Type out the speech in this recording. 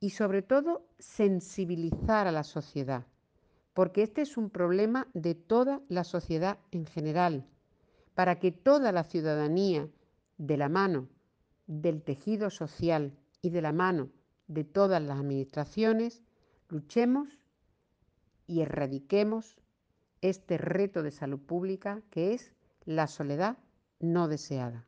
y sobre todo sensibilizar a la sociedad, porque este es un problema de toda la sociedad en general, para que toda la ciudadanía, de la mano del tejido social y de la mano de todas las administraciones, luchemos y erradiquemos este reto de salud pública que es la soledad no deseada.